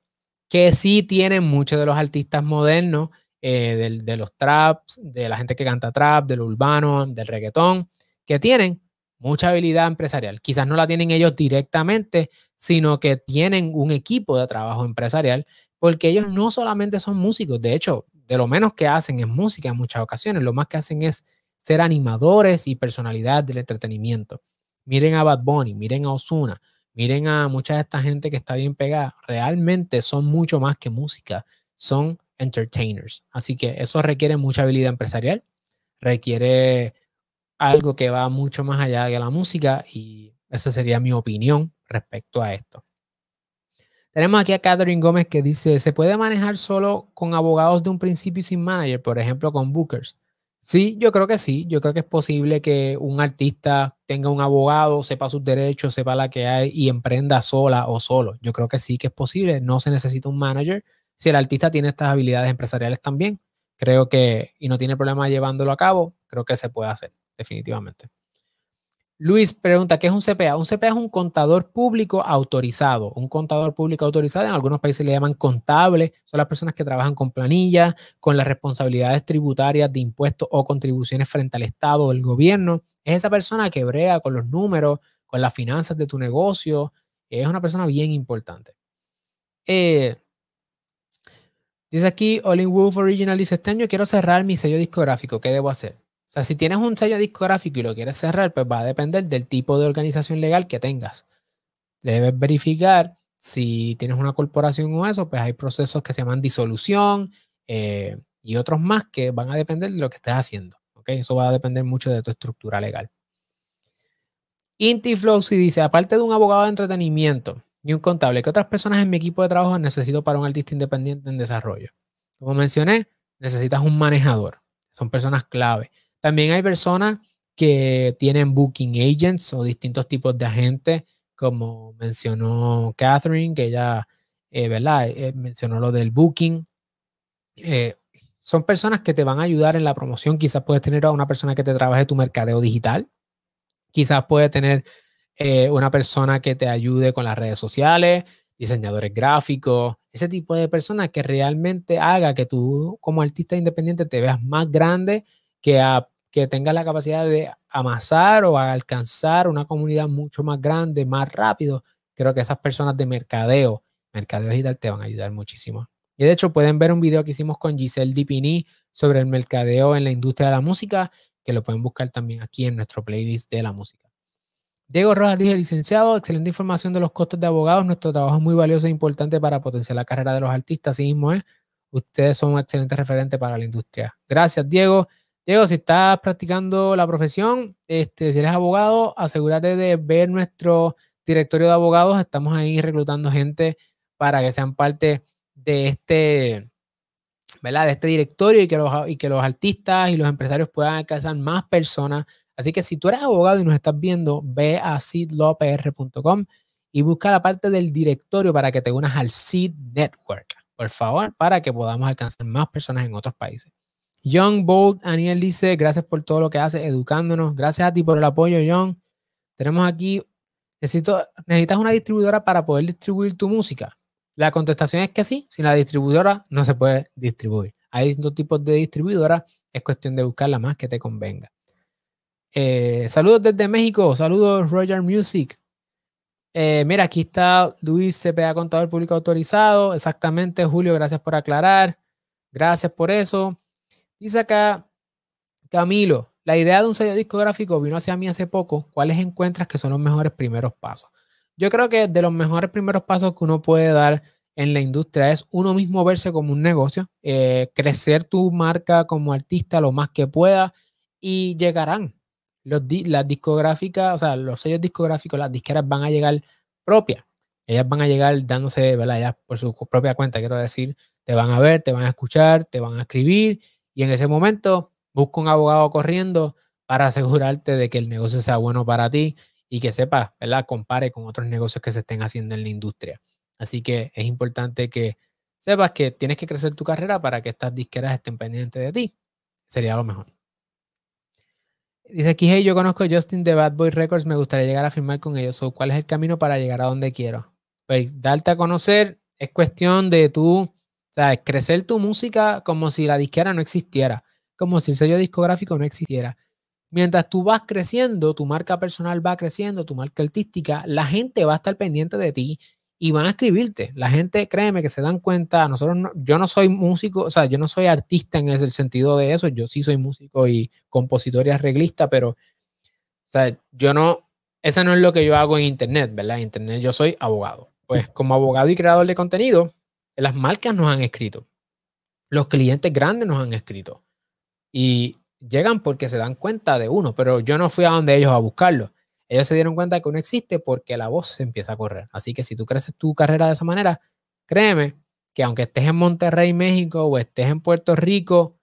que sí tienen muchos de los artistas modernos, eh, de los traps, de la gente que canta trap, del urbano, del reggaetón, que tienen mucha habilidad empresarial. Quizás no la tienen ellos directamente, sino que tienen un equipo de trabajo empresarial, porque ellos no solamente son músicos, de hecho, de lo menos que hacen es música en muchas ocasiones, lo más que hacen es ser animadores y personalidad del entretenimiento. Miren a Bad Bunny, miren a Osuna, Miren a mucha de esta gente que está bien pegada, realmente son mucho más que música, son entertainers. Así que eso requiere mucha habilidad empresarial, requiere algo que va mucho más allá de la música y esa sería mi opinión respecto a esto. Tenemos aquí a Catherine Gómez que dice, ¿se puede manejar solo con abogados de un principio y sin manager, por ejemplo, con bookers? Sí, yo creo que sí. Yo creo que es posible que un artista tenga un abogado, sepa sus derechos, sepa la que hay y emprenda sola o solo. Yo creo que sí que es posible. No se necesita un manager si el artista tiene estas habilidades empresariales también. Creo que, y no tiene problema llevándolo a cabo, creo que se puede hacer, definitivamente. Luis pregunta, ¿qué es un CPA? Un CPA es un contador público autorizado. Un contador público autorizado, en algunos países le llaman contable, son las personas que trabajan con planillas, con las responsabilidades tributarias de impuestos o contribuciones frente al Estado o el gobierno. Es esa persona que brega con los números, con las finanzas de tu negocio. Es una persona bien importante. Eh, dice aquí, Olin Wolf Original dice, este año quiero cerrar mi sello discográfico, ¿qué debo hacer? sea, si tienes un sello discográfico y lo quieres cerrar, pues va a depender del tipo de organización legal que tengas. Debes verificar si tienes una corporación o eso, pues hay procesos que se llaman disolución eh, y otros más que van a depender de lo que estés haciendo. Eso va a depender mucho de tu estructura legal. Intiflow si dice, aparte de un abogado de entretenimiento y un contable, ¿qué otras personas en mi equipo de trabajo necesito para un artista independiente en desarrollo? Como mencioné, necesitas un manejador. Son personas clave. También hay personas que tienen booking agents o distintos tipos de agentes, como mencionó Catherine, que ella, eh, eh, eh, mencionó lo del booking. son personas que te van a ayudar en la promoción. Quizás puedes tener a una persona que te trabaje tu mercadeo digital. Quizás puedes tener una persona que te ayude con las redes sociales, diseñadores gráficos, ese tipo de personas que realmente haga que tú como artista independiente te veas más grande que a que tenga la capacidad de amasar o alcanzar una comunidad mucho más grande, más rápido, creo que esas personas de mercadeo, mercadeo digital, te van a ayudar muchísimo. Y de hecho pueden ver un video que hicimos con Giselle Dipini sobre el mercadeo en la industria de la música, que lo pueden buscar también aquí en nuestro playlist de la música. Diego Rojas dice, licenciado, excelente información de los costos de abogados. Nuestro trabajo es muy valioso e importante para potenciar la carrera de los artistas. Así mismo es. Ustedes son un excelente referente para la industria. Gracias, Diego. Diego, si estás practicando la profesión, este, si eres abogado, asegúrate de ver nuestro directorio de abogados. Estamos ahí reclutando gente para que sean parte de este, ¿verdad? De este directorio y que, los, que los artistas y los empresarios puedan alcanzar más personas. Así que si tú eres abogado y nos estás viendo, ve a seedlawpr.com y busca la parte del directorio para que te unas al Seed Network, por favor, para que podamos alcanzar más personas en otros países. John Bold, Aniel dice, gracias por todo lo que haces, educándonos. Gracias a ti por el apoyo, John. Tenemos aquí, necesito, necesitas una distribuidora para poder distribuir tu música. La contestación es que sí, sin la distribuidora no se puede distribuir. Hay distintos tipos de distribuidoras, es cuestión de buscar la más que te convenga. Eh, saludos desde México, saludos Roger Music. Eh, mira, aquí está Luis CPA Contador Público Autorizado, exactamente, Julio, gracias por aclarar, gracias por eso. Dice acá Camilo, la idea de un sello discográfico vino hacia mí hace poco. ¿Cuáles encuentras que son los mejores primeros pasos? Yo creo que de los mejores primeros pasos que uno puede dar en la industria es uno mismo verse como un negocio, eh, crecer tu marca como artista lo más que pueda y llegarán. las discográficas, o sea, los sellos discográficos, las disqueras van a llegar propias. Ellas van a llegar dándose, ¿verdad? por su propia cuenta, quiero decir, te van a ver, te van a escuchar, te van a escribir y en ese momento busca un abogado corriendo para asegurarte de que el negocio sea bueno para ti y que sepas, ¿verdad? Compare con otros negocios que se estén haciendo en la industria. Así que es importante que sepas que tienes que crecer tu carrera para que estas disqueras estén pendientes de ti. Sería lo mejor. Dice aquí, hey, yo conozco a Justin de Bad Boy Records, me gustaría llegar a firmar con ellos. ¿Cuál es el camino para llegar a donde quiero? Pues darte a conocer es cuestión de tú o sea, crecer tu música como si la disquera no existiera, como si el sello discográfico no existiera. Mientras tú vas creciendo, tu marca personal va creciendo, tu marca artística, la gente va a estar pendiente de ti y van a escribirte. La gente, créeme que se dan cuenta, nosotros yo no soy músico, o sea, yo no soy artista en el sentido de eso, yo sí soy músico y compositor y arreglista, pero o sea, yo no, esa no es lo que yo hago en internet, ¿verdad? En internet yo soy abogado. Pues como abogado y creador de contenido, las marcas nos han escrito. Los clientes grandes nos han escrito. Y llegan porque se dan cuenta de uno, pero yo no fui a donde ellos a buscarlo. Ellos se dieron cuenta de que uno existe porque la voz se empieza a correr. Así que si tú creces tu carrera de esa manera, créeme que aunque estés en Monterrey, México o estés en Puerto Rico,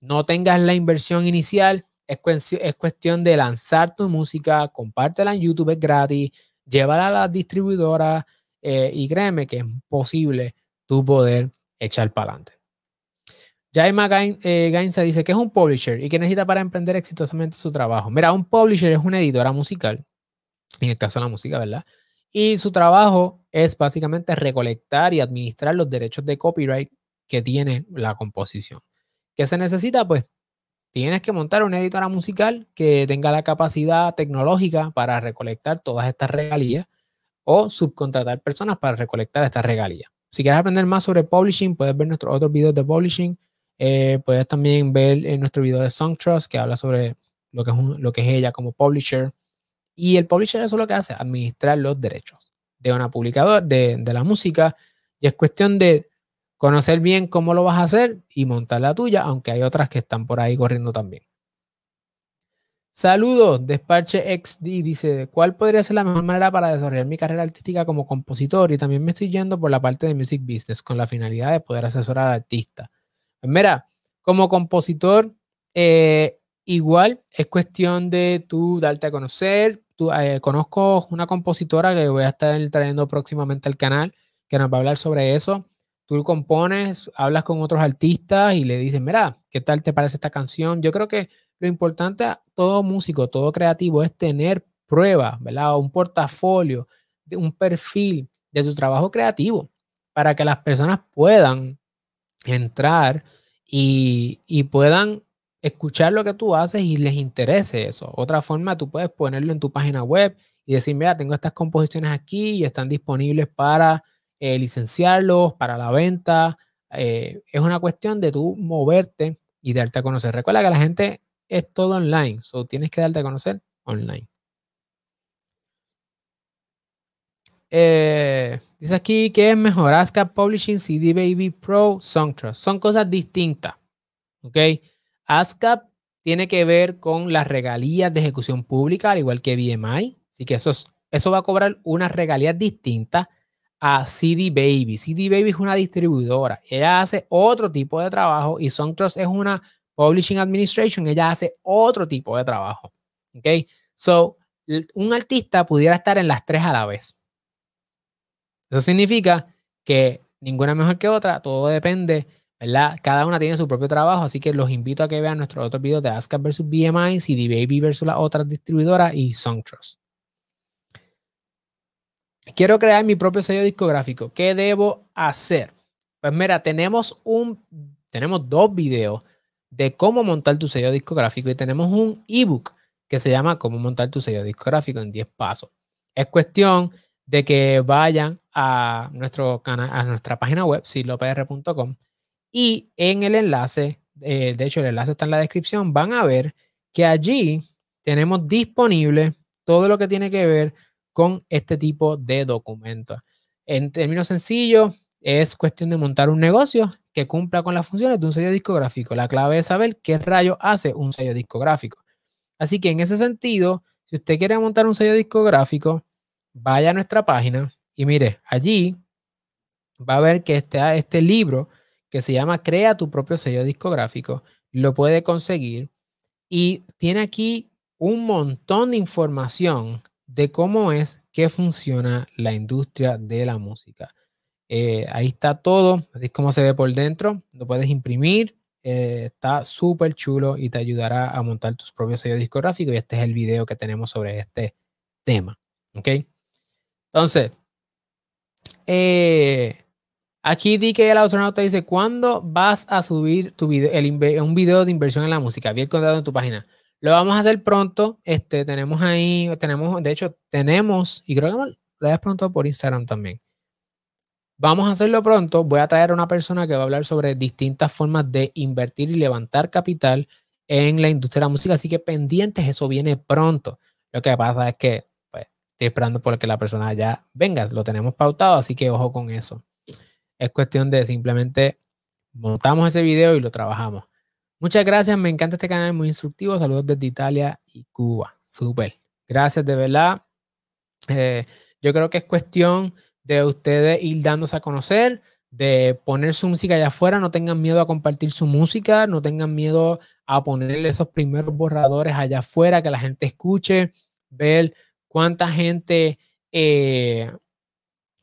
no tengas la inversión inicial, es, cuestión de lanzar tu música, compártela en YouTube, es gratis, llévala a la distribuidora eh, y créeme que es posible tú poder echar para adelante. Jaima Gainza eh, dice que es un publisher y que necesita para emprender exitosamente su trabajo. Mira, un publisher es una editora musical, en el caso de la música, ¿verdad? Y su trabajo es básicamente recolectar y administrar los derechos de copyright que tiene la composición. ¿Qué se necesita? Pues tienes que montar una editora musical que tenga la capacidad tecnológica para recolectar todas estas regalías o subcontratar personas para recolectar estas regalías. Si quieres aprender más sobre publishing, puedes ver nuestros otros videos de publishing. Eh, puedes también ver eh, nuestro video de SongTrust que habla sobre lo que, es lo que es ella como publisher. Y el publisher eso es lo que hace, administrar los derechos de una publicadora, de la música. Y es cuestión de conocer bien cómo lo vas a hacer y montar la tuya, aunque hay otras que están por ahí corriendo también. Saludos, Despache XD dice, ¿cuál podría ser la mejor manera para desarrollar mi carrera artística como compositor? Y también me estoy yendo por la parte de music business con la finalidad de poder asesorar a artistas. Pues mira, como compositor, eh, igual es cuestión de tú darte a conocer. Tú, eh, conozco una compositora que voy a estar trayendo próximamente al canal que nos va a hablar sobre eso. Tú compones, hablas con otros artistas y le dices, mira, ¿qué tal te parece esta canción? Yo creo que lo importante a todo músico, todo creativo es tener pruebas, ¿verdad? Un portafolio, un perfil de tu trabajo creativo para que las personas puedan entrar y, puedan escuchar lo que tú haces y les interese eso. Otra forma, tú puedes ponerlo en tu página web y decir, mira, tengo estas composiciones aquí y están disponibles para eh, licenciarlos, para la venta. Eh, es una cuestión de tú moverte y darte a conocer. Recuerda que la gente es todo online. So tienes que darte a conocer online. Eh, dice aquí que es mejor ASCAP Publishing, CD Baby Pro, Songtrust. Son cosas distintas. ¿Ok? ASCAP tiene que ver con las regalías de ejecución pública, al igual que BMI. Así que eso, eso va a cobrar unas regalías distintas a CD Baby. CD Baby es una distribuidora. Ella hace otro tipo de trabajo y Songtrust es una Publishing Administration, ella hace otro tipo de trabajo. ¿Ok? So, un artista pudiera estar en las tres a la vez. Eso significa que ninguna mejor que otra, todo depende, ¿verdad? Cada una tiene su propio trabajo, así que los invito a que vean nuestros otros videos de ASCAP versus BMI, CD Baby versus las otras distribuidoras y SongTrust. Quiero crear mi propio sello discográfico. ¿Qué debo hacer? Pues mira, tenemos un tenemos dos videos de cómo montar tu sello discográfico y tenemos un ebook que se llama Cómo montar tu sello discográfico en 10 pasos. Es cuestión de que vayan a, nuestro canal, a nuestra página web, silopr.com, y en el enlace, eh, de hecho el enlace está en la descripción, van a ver que allí tenemos disponible todo lo que tiene que ver con este tipo de documentos. En términos sencillos, es cuestión de montar un negocio que cumpla con las funciones de un sello discográfico. La clave es saber qué rayo hace un sello discográfico. Así que en ese sentido, si usted quiere montar un sello discográfico, vaya a nuestra página y mire, allí va a ver que está este libro que se llama Crea tu propio sello discográfico, lo puede conseguir y tiene aquí un montón de información de cómo es que funciona la industria de la música. Eh, ahí está todo, así es como se ve por dentro. Lo puedes imprimir, eh, está súper chulo y te ayudará a montar tus propios sellos discográficos. Y este es el video que tenemos sobre este tema. ¿Ok? Entonces, eh, aquí di que el astronauta dice: ¿Cuándo vas a subir tu video, un video de inversión en la música? bien el en tu página. Lo vamos a hacer pronto. Este, tenemos ahí, tenemos, de hecho, tenemos, y creo que lo habías preguntado por Instagram también. Vamos a hacerlo pronto. Voy a traer a una persona que va a hablar sobre distintas formas de invertir y levantar capital en la industria de la música. Así que pendientes, eso viene pronto. Lo que pasa es que pues, estoy esperando por que la persona ya venga. Lo tenemos pautado, así que ojo con eso. Es cuestión de simplemente montamos ese video y lo trabajamos. Muchas gracias, me encanta este canal, muy instructivo. Saludos desde Italia y Cuba. Súper. Gracias, de verdad. Eh, yo creo que es cuestión de ustedes ir dándose a conocer, de poner su música allá afuera, no tengan miedo a compartir su música, no tengan miedo a ponerle esos primeros borradores allá afuera, que la gente escuche, ver cuánta gente, eh,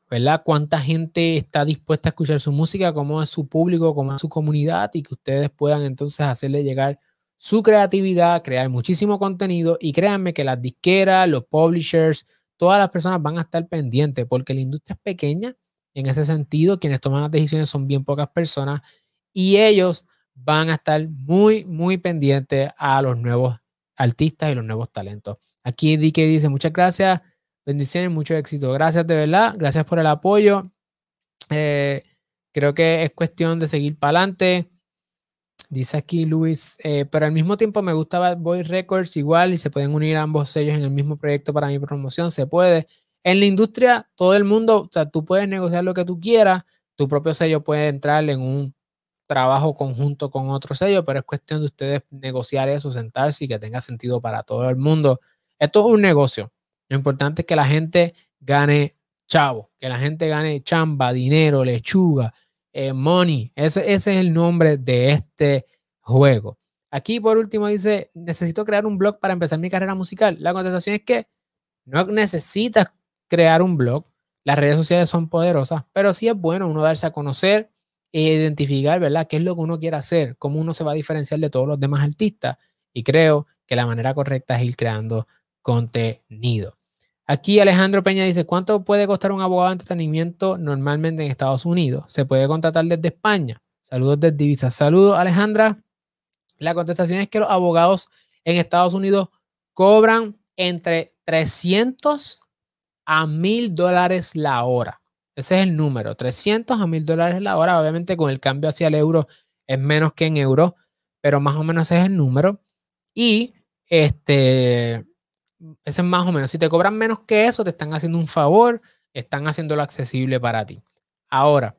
¿verdad? Cuánta gente está dispuesta a escuchar su música, cómo es su público, cómo es su comunidad y que ustedes puedan entonces hacerle llegar su creatividad, crear muchísimo contenido y créanme que las disqueras, los publishers, todas las personas van a estar pendientes porque la industria es pequeña. En ese sentido, quienes toman las decisiones son bien pocas personas y ellos van a estar muy, muy pendientes a los nuevos artistas y los nuevos talentos. Aquí Dike dice, muchas gracias, bendiciones, mucho éxito. Gracias de verdad, gracias por el apoyo. Eh, creo que es cuestión de seguir para adelante. Dice aquí Luis, eh, pero al mismo tiempo me gusta Boy Records igual y se pueden unir ambos sellos en el mismo proyecto para mi promoción, se puede. En la industria, todo el mundo, o sea, tú puedes negociar lo que tú quieras, tu propio sello puede entrar en un trabajo conjunto con otro sello, pero es cuestión de ustedes negociar eso, sentarse y que tenga sentido para todo el mundo. Esto es un negocio. Lo importante es que la gente gane chavo, que la gente gane chamba, dinero, lechuga, eh, money. Ese, es el nombre de este juego. Aquí por último dice, necesito crear un blog para empezar mi carrera musical. La contestación es que no necesitas crear un blog. Las redes sociales son poderosas, pero sí es bueno uno darse a conocer e identificar, ¿verdad? ¿Qué es lo que uno quiere hacer? ¿Cómo uno se va a diferenciar de todos los demás artistas? Y creo que la manera correcta es ir creando contenido. Aquí Alejandro Peña dice, ¿cuánto puede costar un abogado de entretenimiento normalmente en Estados Unidos? ¿Se puede contratar desde España? Saludos desde Divisa. Saludos, Alejandra. La contestación es que los abogados en Estados Unidos cobran entre 300 a 1000 dólares la hora. Ese es el número, 300 a 1000 dólares la hora. Obviamente con el cambio hacia el euro es menos que en euro, pero más o menos ese es el número. Y este, ese es más o menos. Si te cobran menos que eso, te están haciendo un favor, están haciéndolo accesible para ti. Ahora,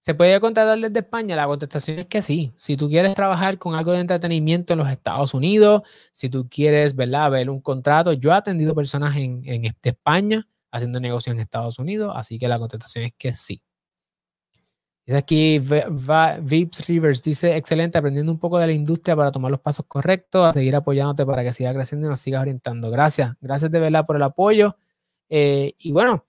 ¿se puede contratar desde España? La contestación es que sí. Si tú quieres trabajar con algo de entretenimiento en los Estados Unidos, si tú quieres, ¿verdad?, ver un contrato. Yo he atendido personas en, este, España haciendo negocios en Estados Unidos, así que la contestación es que sí dice aquí Vips Rivers dice, excelente, aprendiendo un poco de la industria para tomar los pasos correctos, a seguir apoyándote para que siga creciendo y nos sigas orientando. Gracias, gracias de verdad por el apoyo. Eh, y bueno,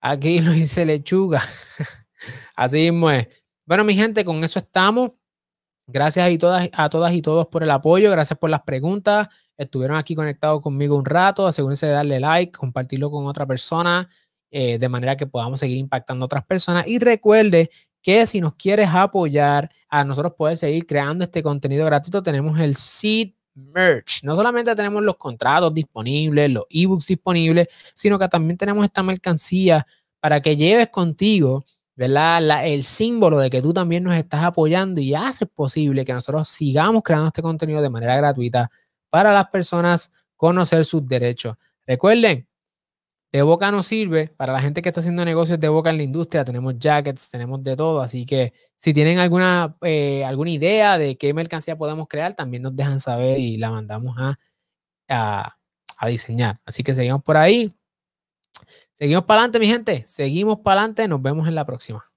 aquí lo dice lechuga. Así mismo es. Bueno, mi gente, con eso estamos. Gracias a todas, a todas y todos por el apoyo, gracias por las preguntas. Estuvieron aquí conectados conmigo un rato. Asegúrense de darle like, compartirlo con otra persona, eh, de manera que podamos seguir impactando a otras personas. Y recuerde que si nos quieres apoyar a nosotros poder seguir creando este contenido gratuito, tenemos el Seed merch. No solamente tenemos los contratos disponibles, los ebooks disponibles, sino que también tenemos esta mercancía para que lleves contigo, ¿verdad? el símbolo de que tú también nos estás apoyando y haces posible que nosotros sigamos creando este contenido de manera gratuita para las personas conocer sus derechos. Recuerden, de Boca nos sirve para la gente que está haciendo negocios de Boca en la industria. Tenemos jackets, tenemos de todo. Así que si tienen alguna, eh, alguna idea de qué mercancía podemos crear, también nos dejan saber y la mandamos a diseñar. Así que seguimos por ahí. Seguimos para adelante, mi gente. Seguimos para adelante. Nos vemos en la próxima.